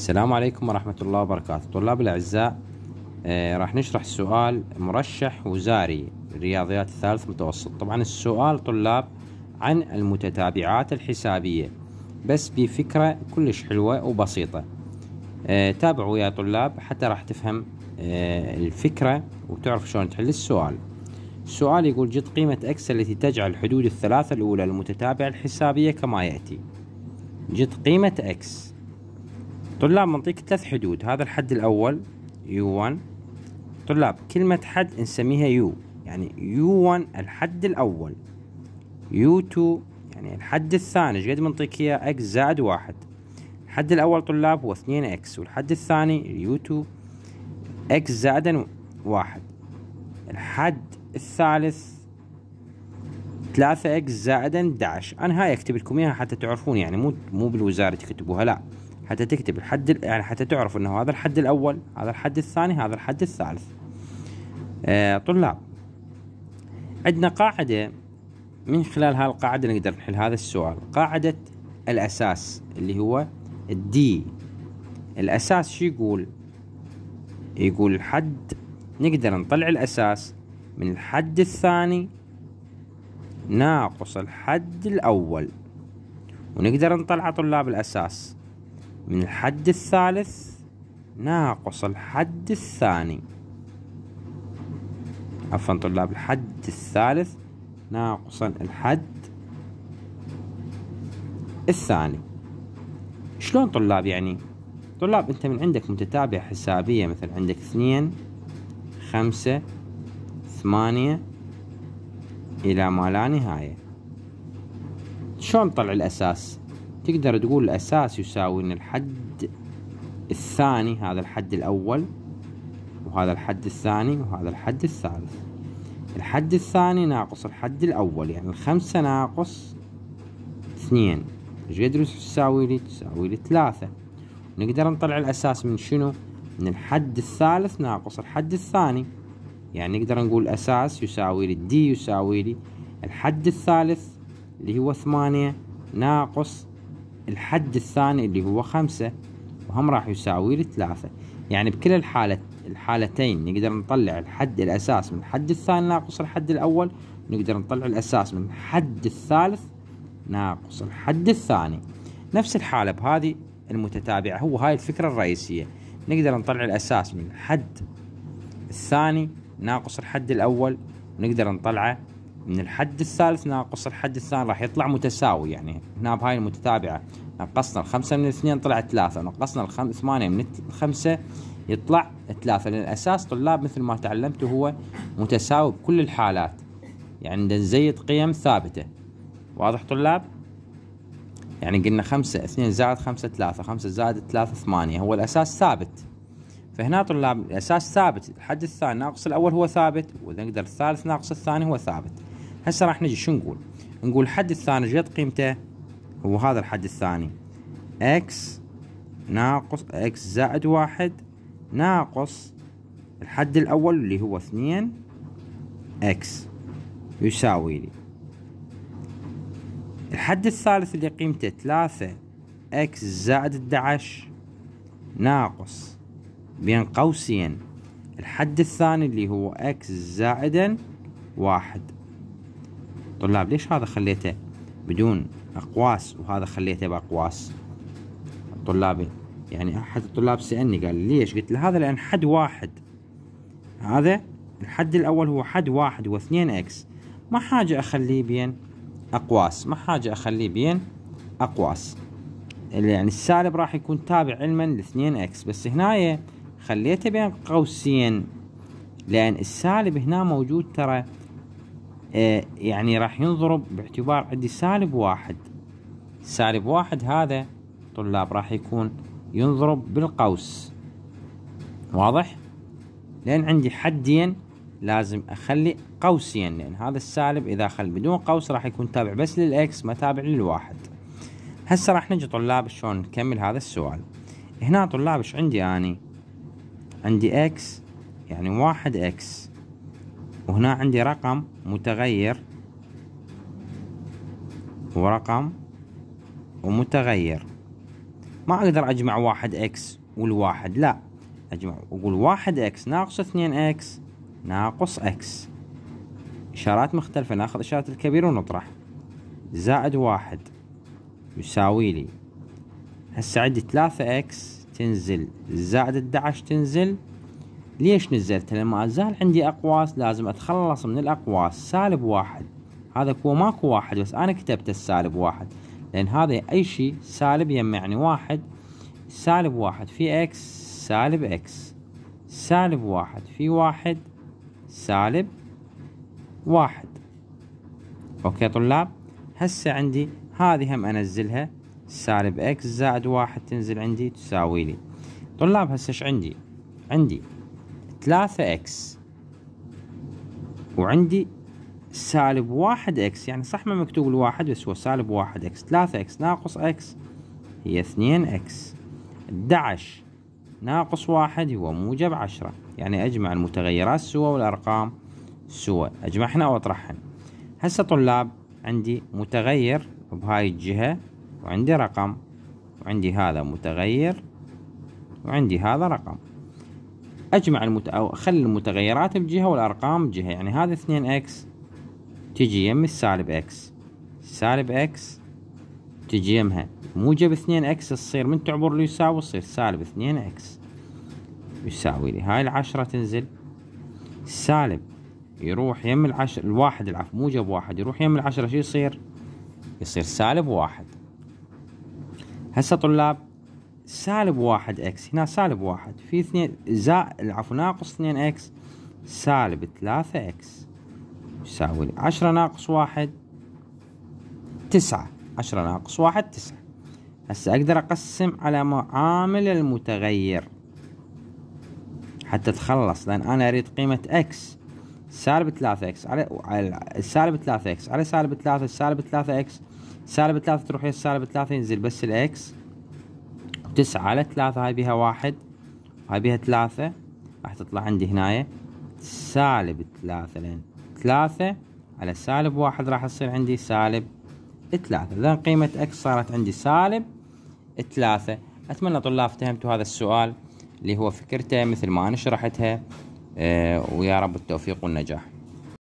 السلام عليكم ورحمة الله وبركاته طلاب الأعزاء آه راح نشرح سؤال مرشح وزاري رياضيات الثالث متوسط طبعا السؤال طلاب عن المتتابعات الحسابية بس بفكرة كلش حلوة وبسيطة آه تابعوا يا طلاب حتى راح تفهم آه الفكرة وتعرف شلون تحل السؤال السؤال يقول جد قيمة اكس التي تجعل حدود الثلاثة الأولى المتتابعة الحسابية كما يأتي جد قيمة اكس طلاب منطيك ثلاث حدود هذا الحد الاول يو U1 طلاب كلمة حد نسميها يو يعني يو 1 الحد الاول يو U2 يعني الحد الثاني ايش قد منطيك اياه اكس زائد واحد الحد الأول طلاب هو 2 اكس والحد الثاني يو 2 اكس زائدا واحد الحد الثالث 3 اكس زائدا 11 انا هاي اكتب لكم اياها حتى تعرفون يعني مو مو بالوزاره تكتبوها لا حتى تكتب الحد يعني حتى تعرف انه هذا الحد الاول هذا الحد الثاني هذا الحد الثالث آه طلاب عندنا قاعده من خلال هالقاعده نقدر نحل هذا السؤال قاعده الاساس اللي هو الدي الاساس شو يقول يقول الحد نقدر نطلع الاساس من الحد الثاني ناقص الحد الاول ونقدر نطلع طلاب الاساس من الحد الثالث ناقص الحد الثاني عفوا طلاب الحد الثالث ناقصا الحد الثاني شلون طلاب يعني طلاب انت من عندك متتابعة حسابية مثل عندك اثنين خمسة ثمانية الى ما لا نهاية شلون طلع الاساس تقدر تقول الأساس يساوي إن الحد الثاني هذا الحد الأول وهذا الحد الثاني وهذا الحد الثالث الحد الثاني ناقص الحد الأول يعني الخمسة ناقص اثنين ايش قدر تساوي لي؟ تساوي لي ثلاثة نقدر نطلع الأساس من شنو؟ من الحد الثالث ناقص الحد الثاني يعني نقدر نقول الأساس يساوي لي دي يساوي لي الحد الثالث اللي هو ثمانية ناقص الحد الثاني اللي هو خمسة وهم راح يساوي لثلاثة يعني بكل الحالة الحالتين نقدر نطلع الحد الأساس من الحد الثاني ناقص الحد الأول نقدر نطلع الأساس من الحد الثالث ناقص الحد الثاني نفس الحالة بهذه المتتابعة هو هاي الفكرة الرئيسية نقدر نطلع الأساس من الحد الثاني ناقص الحد الأول ونقدر نطلعه من الحد الثالث ناقص الحد الثاني راح يطلع متساوي يعني هنا بهاي المتتابعة نقصنا الخمسة من اثنين طلع ثلاثة ونقصنا الثمانية ثمانية من الخمسة يطلع ثلاثة لأن الأساس طلاب مثل ما تعلمتوا هو متساوي بكل الحالات يعني نزيد قيم ثابتة واضح طلاب؟ يعني قلنا خمسة اثنين زائد خمسة ثلاثة خمسة زائد ثلاثة ثمانية هو الأساس ثابت فهنا طلاب الأساس ثابت الحد الثاني ناقص الأول هو ثابت وإذا نقدر الثالث ناقص الثاني هو ثابت هسه راح نجي شو نقول نقول الحد الثاني جت قيمته هو هذا الحد الثاني اكس ناقص اكس زائد واحد ناقص الحد الاول اللي هو اثنين اكس يساوي لي الحد الثالث اللي قيمته ثلاثة اكس زائد الدعش ناقص بين قوسين الحد الثاني اللي هو اكس زائدا واحد طلاب ليش هذا خليته بدون أقواس وهذا خليته بأقواس طلابي يعني أحد الطلاب سألني قال ليش قلت له هذا لأن حد واحد هذا الحد الأول هو حد واحد هو 2 اكس ما حاجة أخليه بين أقواس ما حاجة أخليه بين أقواس يعني السالب راح يكون تابع علما ل 2 اكس بس هنايا خليته بين قوسين لأن السالب هنا موجود ترى آه، يعني راح ينضرب باعتبار عندي سالب واحد سالب واحد هذا طلاب راح يكون ينضرب بالقوس واضح لان عندي حدين لازم اخلي قوسين لان هذا السالب اذا خل بدون قوس راح يكون تابع بس للاكس ما تابع للواحد هسه راح نجي طلاب شلون نكمل هذا السؤال هنا طلاب ايش عندي اني عندي اكس يعني واحد اكس وهنا عندي رقم متغير ورقم ومتغير ما اقدر اجمع واحد اكس والواحد لا اجمع اقول واحد اكس ناقص اثنين اكس ناقص اكس اشارات مختلفة ناخذ اشارة الكبير ونطرح زائد واحد يساوي لي هسه عندي ثلاثة اكس تنزل زائد 11 تنزل ليش نزلت لما أزال عندي أقواس لازم أتخلص من الأقواس سالب واحد هذا هو ماكو واحد بس أنا كتبت السالب واحد لأن هذا أي شيء سالب يم يعني واحد سالب واحد في إكس سالب إكس سالب واحد في واحد سالب واحد أوكي طلاب هسه عندي هذه هم أنزلها سالب إكس زائد واحد تنزل عندي تساوي لي طلاب هسه ايش عندي عندي ثلاثة اكس وعندي سالب واحد اكس يعني صح ما مكتوب الواحد بس هو سالب واحد اكس ثلاثة اكس ناقص اكس هي اثنين اكس 11 ناقص واحد هو موجب عشرة يعني اجمع المتغيرات سوا والارقام سوا اجمعهن واطرحهن هسه طلاب عندي متغير بهاي الجهة وعندي رقم وعندي هذا متغير وعندي هذا رقم اجمع المت... او اخلي المتغيرات بجهه والارقام بجهه يعني هذا 2 اكس تجي يم السالب اكس سالب اكس تجي يمها موجب 2 اكس تصير من تعبر اللي يساوي تصير سالب 2 اكس يساوي لي هاي العشرة تنزل سالب يروح يم العشر الواحد العفو موجب واحد يروح يم العشرة شو يصير؟ يصير سالب واحد هسه طلاب سالب واحد اكس هنا سالب واحد في اثنين زائد عفوا ناقص اثنين اكس سالب ثلاثة اكس يساوي لي عشرة ناقص واحد تسعة عشرة ناقص واحد تسعة هسه اقدر اقسم على عامل المتغير حتى تخلص لان انا اريد قيمة اكس سالب ثلاثة اكس على سالب ثلاثة اكس على سالب ثلاثة سالب ثلاثة اكس سالب ثلاثة تروح هي سالب ثلاثة ينزل بس الاكس تسعة على ثلاثة هاي بيها واحد هاي بيها ثلاثة راح تطلع عندي هنايا سالب ثلاثة لأن ثلاثة على سالب واحد راح تصير عندي سالب ثلاثة إذا قيمة اكس صارت عندي سالب ثلاثة أتمنى طلاب فهمتوا هذا السؤال اللي هو فكرته مثل ما أنا شرحتها أه ويا رب التوفيق والنجاح